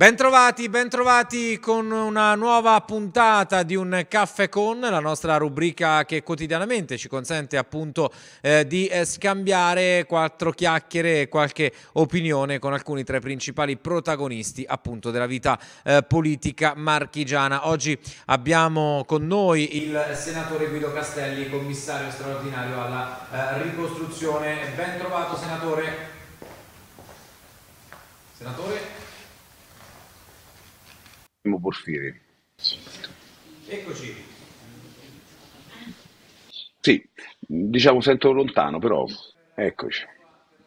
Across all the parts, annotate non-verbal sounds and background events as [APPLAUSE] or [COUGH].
Bentrovati, bentrovati con una nuova puntata di un caffè con, la nostra rubrica che quotidianamente ci consente appunto eh, di eh, scambiare quattro chiacchiere e qualche opinione con alcuni tra i principali protagonisti appunto della vita eh, politica marchigiana. Oggi abbiamo con noi il senatore Guido Castelli, commissario straordinario alla eh, ricostruzione. Bentrovato senatore. Senatore? Porfiri. Eccoci. Sì, diciamo sento lontano, però eccoci.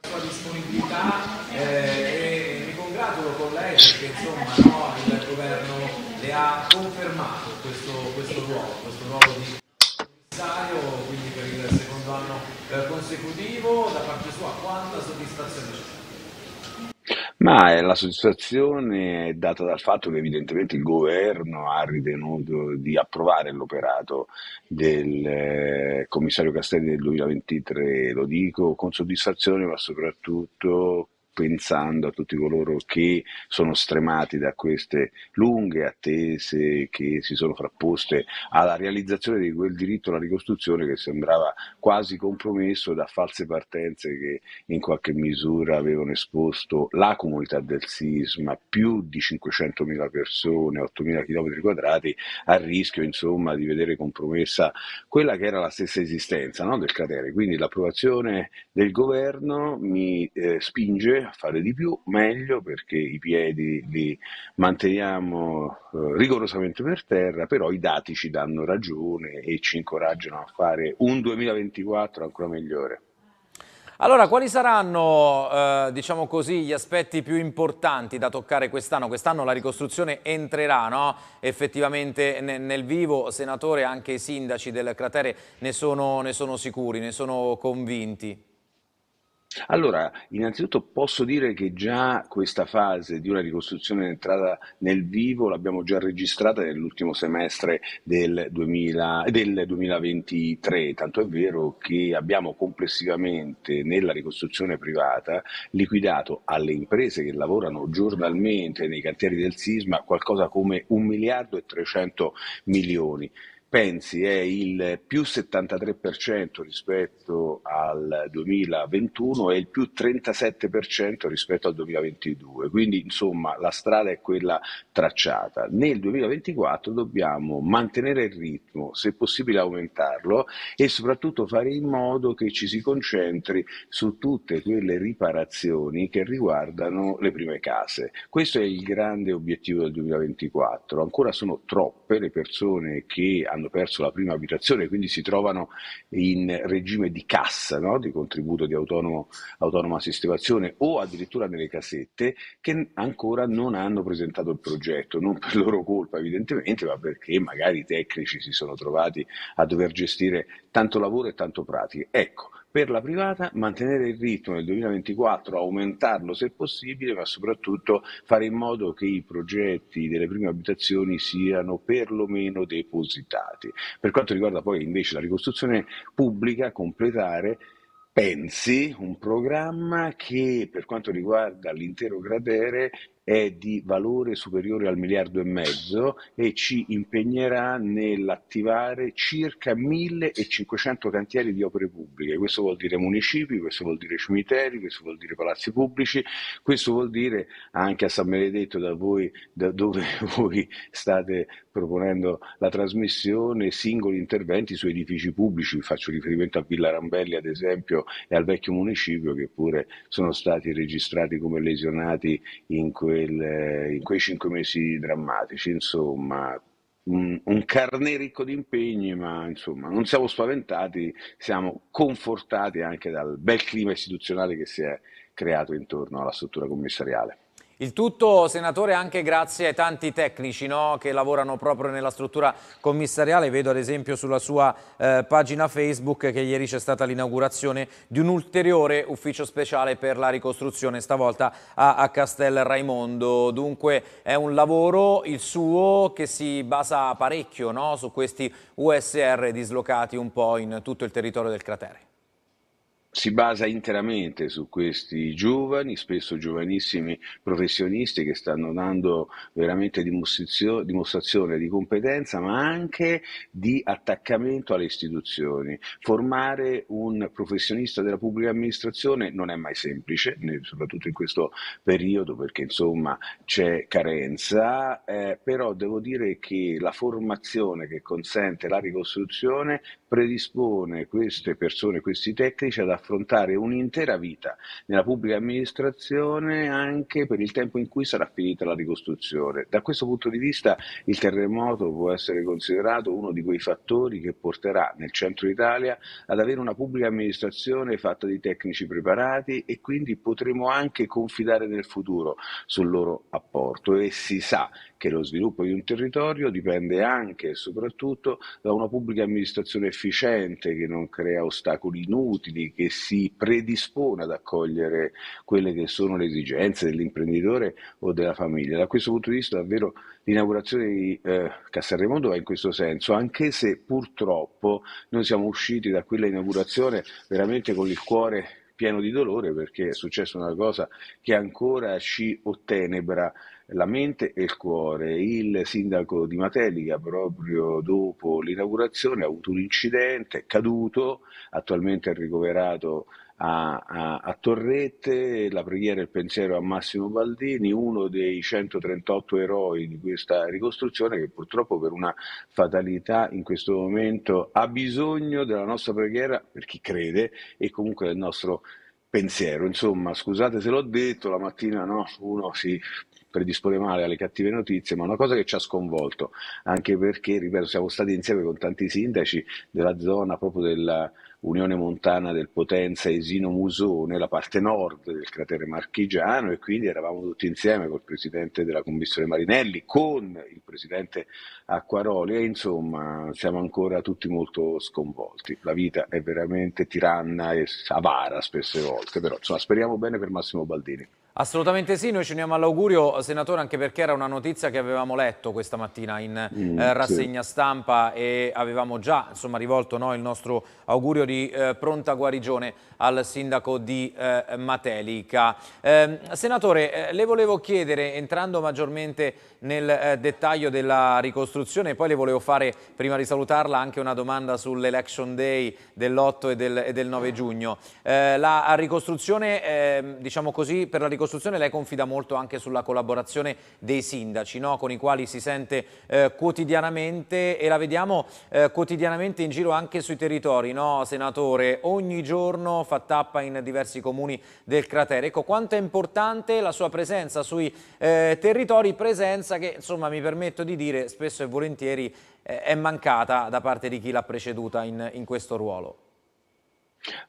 La sua disponibilità eh, e mi congratulo con lei perché insomma no, il governo le ha confermato questo, questo ruolo, questo ruolo di commissario, quindi per il secondo anno eh, consecutivo da parte sua quanta soddisfazione c'è? Ma, eh, la soddisfazione è data dal fatto che evidentemente il governo ha ritenuto di approvare l'operato del eh, commissario Castelli del 2023, lo dico con soddisfazione, ma soprattutto pensando a tutti coloro che sono stremati da queste lunghe attese che si sono frapposte alla realizzazione di quel diritto alla ricostruzione che sembrava quasi compromesso da false partenze che in qualche misura avevano esposto la comunità del sisma, più di 500.000 persone, 8.000 km quadrati, a rischio insomma di vedere compromessa quella che era la stessa esistenza no, del cratere. Quindi l'approvazione del governo mi eh, spinge a fare di più, meglio, perché i piedi li manteniamo eh, rigorosamente per terra, però i dati ci danno ragione e ci incoraggiano a fare un 2024 ancora migliore. Allora, quali saranno, eh, diciamo così, gli aspetti più importanti da toccare quest'anno? Quest'anno la ricostruzione entrerà no? effettivamente nel, nel vivo, senatore, anche i sindaci del cratere ne sono, ne sono sicuri, ne sono convinti. Allora, innanzitutto posso dire che già questa fase di una ricostruzione entrata nel vivo l'abbiamo già registrata nell'ultimo semestre del, 2000, del 2023, tanto è vero che abbiamo complessivamente nella ricostruzione privata liquidato alle imprese che lavorano giornalmente nei cantieri del sisma qualcosa come 1 miliardo e 300 milioni pensi è il più 73% rispetto al 2021 e il più 37% rispetto al 2022, quindi insomma la strada è quella tracciata. Nel 2024 dobbiamo mantenere il ritmo, se possibile aumentarlo e soprattutto fare in modo che ci si concentri su tutte quelle riparazioni che riguardano le prime case. Questo è il grande obiettivo del 2024, ancora sono troppe le persone che hanno hanno perso la prima abitazione, quindi si trovano in regime di cassa, no? di contributo di autonomo, autonoma sistemazione o addirittura nelle casette che ancora non hanno presentato il progetto, non per loro colpa evidentemente, ma perché magari i tecnici si sono trovati a dover gestire tanto lavoro e tanto pratiche. Ecco, per la privata mantenere il ritmo nel 2024, aumentarlo se possibile, ma soprattutto fare in modo che i progetti delle prime abitazioni siano perlomeno depositati. Per quanto riguarda poi invece la ricostruzione pubblica, completare pensi un programma che per quanto riguarda l'intero gradere è di valore superiore al miliardo e mezzo e ci impegnerà nell'attivare circa 1500 cantieri di opere pubbliche. Questo vuol dire municipi, questo vuol dire cimiteri, questo vuol dire palazzi pubblici, questo vuol dire anche a San Benedetto da, voi, da dove [LAUGHS] voi state proponendo la trasmissione singoli interventi su edifici pubblici, faccio riferimento a Villa Rambelli ad esempio e al vecchio municipio che pure sono stati registrati come lesionati in questo quel, eh, in quei cinque mesi drammatici, insomma, un, un carnet ricco di impegni, ma insomma non siamo spaventati, siamo confortati anche dal bel clima istituzionale che si è creato intorno alla struttura commissariale. Il tutto, senatore, anche grazie ai tanti tecnici no, che lavorano proprio nella struttura commissariale. Vedo ad esempio sulla sua eh, pagina Facebook che ieri c'è stata l'inaugurazione di un ulteriore ufficio speciale per la ricostruzione, stavolta a, a, Castel Raimondo. Dunque è un lavoro, il suo, che si basa parecchio no, su questi USR dislocati un po' in tutto il territorio del cratere si basa interamente su questi giovani, spesso giovanissimi professionisti che stanno dando veramente dimostrazione di competenza, ma anche di attaccamento alle istituzioni. Formare un professionista della pubblica amministrazione non è mai semplice, soprattutto in questo periodo perché insomma c'è carenza, eh, però devo dire che la formazione che consente la ricostruzione predispone queste persone, questi tecnici ad affrontare affrontare un'intera vita nella pubblica amministrazione anche per il tempo in cui sarà finita la ricostruzione. Da questo punto di vista il terremoto può essere considerato uno di quei fattori che porterà nel centro Italia ad avere una pubblica amministrazione fatta di tecnici preparati e quindi potremo anche confidare nel futuro sul loro apporto e si sa che lo sviluppo di un territorio dipende anche e soprattutto da una pubblica amministrazione efficiente che non crea ostacoli inutili, che si predispone ad accogliere quelle che sono le esigenze dell'imprenditore o della famiglia. Da questo punto di vista davvero l'inaugurazione di eh, Castelremondo va in questo senso, anche se purtroppo noi siamo usciti da quella inaugurazione veramente con il cuore pieno di dolore perché è successa una cosa che ancora ci ottenebra la mente e il cuore. Il sindaco di Matelica proprio dopo l'inaugurazione ha avuto un incidente, è caduto, attualmente è ricoverato a, a, a, Torrette, la preghiera e il pensiero a Massimo Baldini, uno dei 138 eroi di questa ricostruzione che purtroppo per una fatalità in questo momento ha bisogno della nostra preghiera per chi crede e comunque del nostro pensiero. Insomma, scusate se l'ho detto, la mattina no, uno si predispone male alle cattive notizie, ma una cosa che ci ha sconvolto, anche perché, ripeto, siamo stati insieme con tanti sindaci della zona proprio della Unione Montana del Potenza Esino Musone, la parte nord del cratere marchigiano e quindi eravamo tutti insieme col presidente della commissione Marinelli, con il presidente Acquaroli e insomma siamo ancora tutti molto sconvolti. La vita è veramente tiranna e avara spesse volte, però insomma speriamo bene per Massimo Baldini. Assolutamente sì, noi ci uniamo all'augurio, senatore, anche perché era una notizia che avevamo letto questa mattina in eh, mm, rassegna stampa e avevamo già insomma, rivolto no, il nostro augurio di eh, pronta guarigione al sindaco di eh, Matelica. Ehm, senatore, eh, le volevo chiedere, entrando maggiormente nel eh, dettaglio della ricostruzione, poi le volevo fare, prima di salutarla, anche una domanda sull'election day dell'8 e, del, e del, 9 mm. giugno. Eh, la ricostruzione, ehm, diciamo così, per la ricostruzione ricostruzione lei confida molto anche sulla collaborazione dei sindaci, no? con i quali si sente eh, quotidianamente e la vediamo eh, quotidianamente in giro anche sui territori, no, senatore? Ogni giorno fa tappa in diversi comuni del cratere. Ecco, quanto è importante la sua presenza sui eh, territori, presenza che, insomma, mi permetto di dire, spesso e volentieri eh, è mancata da parte di chi l'ha preceduta in, in questo ruolo.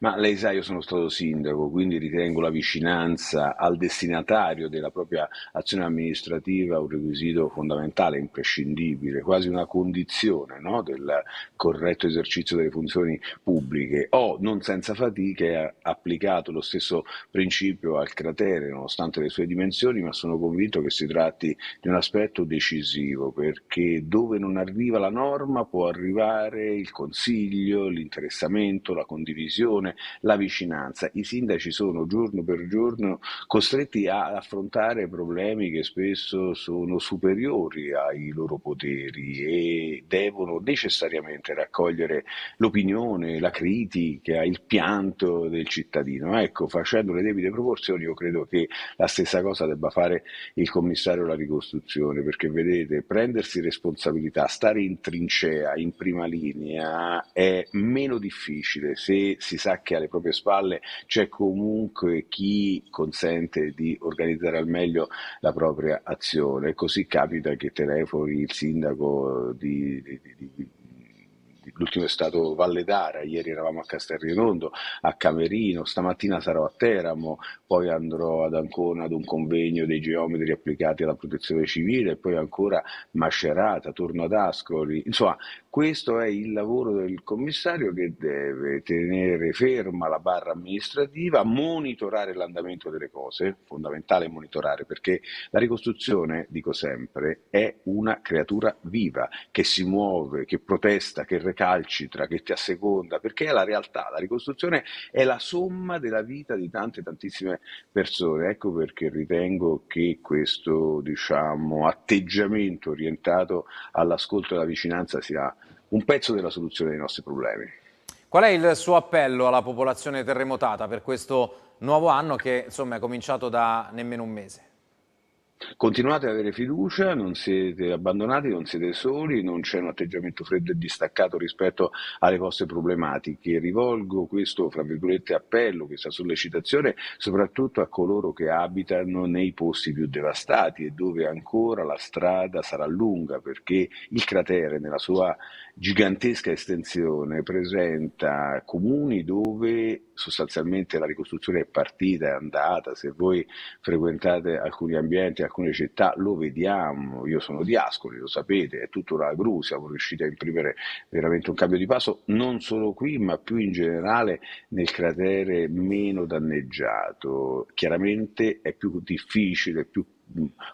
Ma lei sa, io sono stato sindaco, quindi ritengo la vicinanza al destinatario della propria azione amministrativa un requisito fondamentale, imprescindibile, quasi una condizione no, del corretto esercizio delle funzioni pubbliche. Ho, non senza fatiche, applicato lo stesso principio al cratere, nonostante le sue dimensioni, ma sono convinto che si tratti di un aspetto decisivo, perché dove non arriva la norma può arrivare il consiglio, l'interessamento, la condivisione l'attenzione, la vicinanza. I sindaci sono giorno per giorno costretti ad affrontare problemi che spesso sono superiori ai loro poteri e devono necessariamente raccogliere l'opinione, la critica, il pianto del cittadino. Ecco, facendo le debite proporzioni io credo che la stessa cosa debba fare il commissario alla ricostruzione, perché vedete, prendersi responsabilità, stare in trincea, in prima linea, è meno difficile se si si sa che alle proprie spalle c'è comunque chi consente di organizzare al meglio la propria azione. Così capita che telefoni il sindaco di, di, di l'ultimo è stato Valle d'Ara, ieri eravamo a Castel Rinondo, a Camerino, stamattina sarò a Teramo, poi andrò ad Ancona ad un convegno dei geometri applicati alla protezione civile, poi ancora Macerata, torno ad Ascoli, insomma questo è il lavoro del commissario che deve tenere ferma la barra amministrativa, monitorare l'andamento delle cose, fondamentale monitorare perché la ricostruzione, dico sempre, è una creatura viva che si muove, che protesta, che recala recalcitra, che ti asseconda, perché è la realtà, la ricostruzione è la somma della vita di tante, tantissime persone. Ecco perché ritengo che questo diciamo, atteggiamento orientato all'ascolto e alla vicinanza sia un pezzo della soluzione dei nostri problemi. Qual è il suo appello alla popolazione terremotata per questo nuovo anno che insomma, è cominciato da nemmeno un mese? Continuate ad avere fiducia, non siete abbandonati, non siete soli, non c'è un atteggiamento freddo e distaccato rispetto alle vostre problematiche. Rivolgo questo, fra virgolette, appello, questa sollecitazione soprattutto a coloro che abitano nei posti più devastati e dove ancora la strada sarà lunga perché il cratere nella sua gigantesca estensione presenta comuni dove sostanzialmente la ricostruzione è partita, è andata, se voi frequentate alcuni ambienti alcune città lo vediamo, io sono di Ascoli, lo sapete, è tutta la gru, siamo riusciti a imprimere veramente un cambio di passo, non solo qui, ma più in generale nel cratere meno danneggiato. Chiaramente è più difficile, è più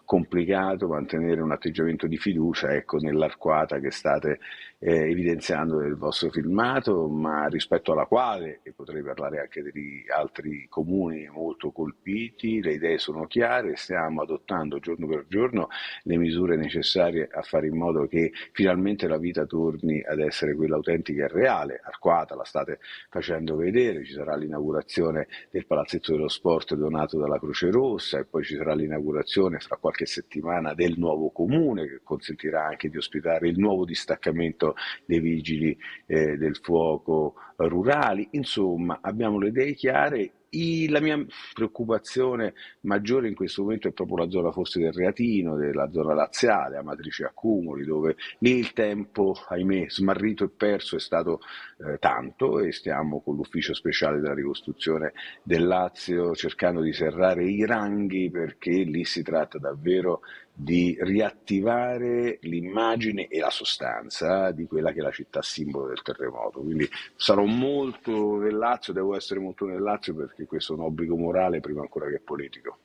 complicato mantenere un atteggiamento di fiducia ecco, nell'arquata che state eh, evidenziando il vostro filmato, ma rispetto alla quale, e potrei parlare anche di altri comuni molto colpiti, le idee sono chiare, stiamo adottando giorno per giorno le misure necessarie a fare in modo che finalmente la vita torni ad essere quella autentica e reale. arcuata, la state facendo vedere, ci sarà l'inaugurazione del palazzetto dello sport donato dalla Croce Rossa e poi ci sarà l'inaugurazione fra qualche settimana del nuovo comune che consentirà anche di ospitare il nuovo distaccamento dei Vigili eh, del Fuoco rurali, insomma abbiamo le idee chiare. I, la mia preoccupazione maggiore in questo momento è proprio la zona forse del Reatino, della zona laziale, Amatrice Accumuli, dove lì il tempo, ahimè, smarrito e perso è stato eh, tanto e stiamo con l'ufficio speciale della ricostruzione del Lazio cercando di serrare i ranghi perché lì si tratta davvero di riattivare l'immagine e la sostanza di quella che è la città simbolo del terremoto. Quindi sarò molto nel Lazio, devo essere molto nel Lazio perché questo è un obbligo morale prima ancora che politico.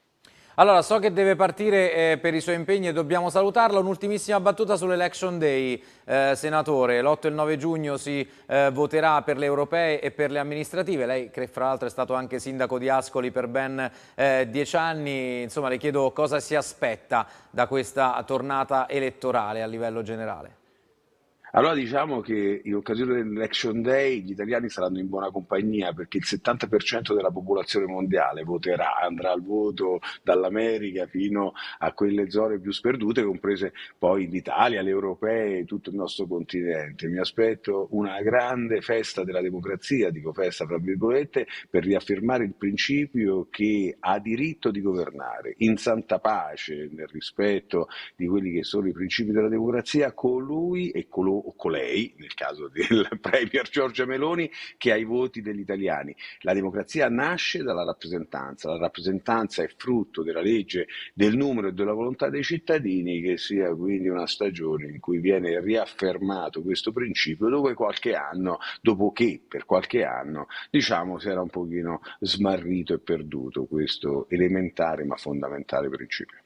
Allora, so che deve partire eh, per i suoi impegni e dobbiamo salutarla. Un'ultimissima battuta sull'Election Day, eh, senatore. L'8 e il 9 giugno si eh, voterà per le europee e per le amministrative. Lei, che fra l'altro è stato anche sindaco di Ascoli per ben eh, dieci anni, insomma, le chiedo cosa si aspetta da questa tornata elettorale a livello generale. Allora diciamo che in occasione dell'Election Day gli italiani saranno in buona compagnia perché il 70% della popolazione mondiale voterà, andrà al voto dall'America fino a quelle zone più sperdute, comprese poi l'Italia, le europee, e tutto il nostro continente. Mi aspetto una grande festa della democrazia, dico festa fra virgolette, per riaffermare il principio che ha diritto di governare in santa pace, nel rispetto di quelli che sono i principi della democrazia, colui e coloro o colei, nel caso [LAUGHS] del Premier Giorgia Meloni, che ha i voti degli italiani. La democrazia nasce dalla rappresentanza, la rappresentanza è frutto della legge, del numero e della volontà dei cittadini, che sia quindi una stagione in cui viene riaffermato questo principio dopo qualche anno, dopo che per qualche anno diciamo si era un pochino smarrito e perduto questo elementare ma fondamentale principio.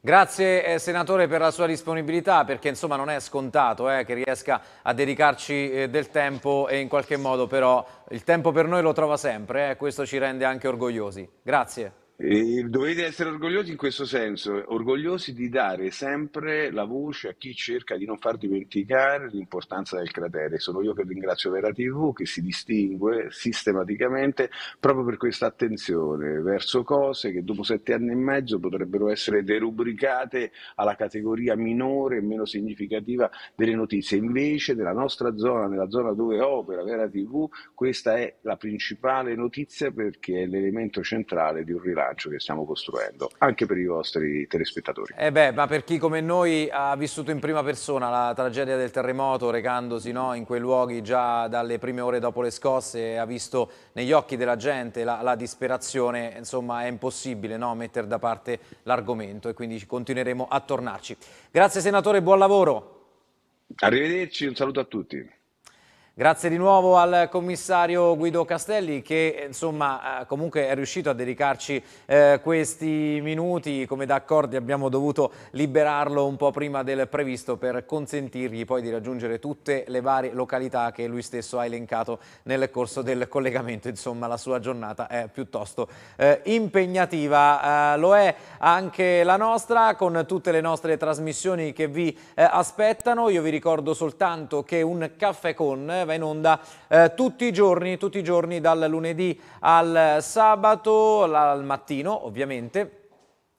Grazie eh, Senatore per la sua disponibilità perché insomma non è scontato eh, che riesca a dedicarci eh, del tempo e in qualche modo però il tempo per noi lo trova sempre e eh, questo ci rende anche orgogliosi. Grazie. E eh, dovete essere orgogliosi in questo senso, orgogliosi di dare sempre la voce a chi cerca di non far dimenticare l'importanza del cratere. Sono io che ringrazio Vera TV che si distingue sistematicamente proprio per questa attenzione verso cose che dopo sette anni e mezzo potrebbero essere derubricate alla categoria minore e meno significativa delle notizie. Invece nella nostra zona, nella zona dove opera Vera TV, questa è la principale notizia perché è l'elemento centrale di un rilascio calcio che stiamo costruendo, anche per i vostri telespettatori. Eh beh, ma per chi come noi ha vissuto in prima persona la tragedia del terremoto, recandosi no, in quei luoghi già dalle prime ore dopo le scosse, ha visto negli occhi della gente la, la disperazione, insomma è impossibile no, mettere da parte l'argomento e quindi continueremo a tornarci. Grazie senatore, buon lavoro. Arrivederci, un saluto a tutti. Grazie di nuovo al commissario Guido Castelli che insomma eh, comunque è riuscito a dedicarci eh, questi minuti, come d'accordi abbiamo dovuto liberarlo un po' prima del previsto per consentirgli poi di raggiungere tutte le varie località che lui stesso ha elencato nel corso del collegamento, insomma la sua giornata è piuttosto eh, impegnativa, eh, lo è anche la nostra con tutte le nostre trasmissioni che vi eh, aspettano, io vi ricordo soltanto che un caffè con va in onda eh, tutti, i giorni, tutti i giorni, dal lunedì al sabato, al mattino ovviamente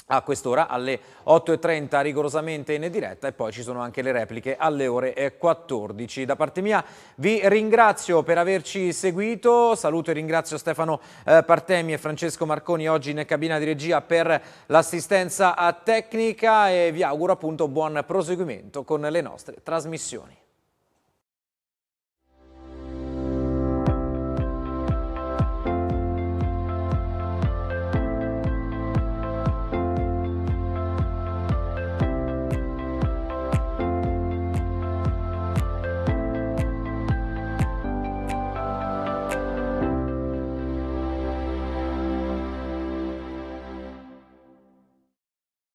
a quest'ora alle 8.30 rigorosamente in diretta e poi ci sono anche le repliche alle ore 14. Da parte mia vi ringrazio per averci seguito, saluto e ringrazio Stefano eh, Partemi e Francesco Marconi oggi in cabina di regia per l'assistenza eh, tecnica e vi auguro appunto buon proseguimento con le nostre trasmissioni.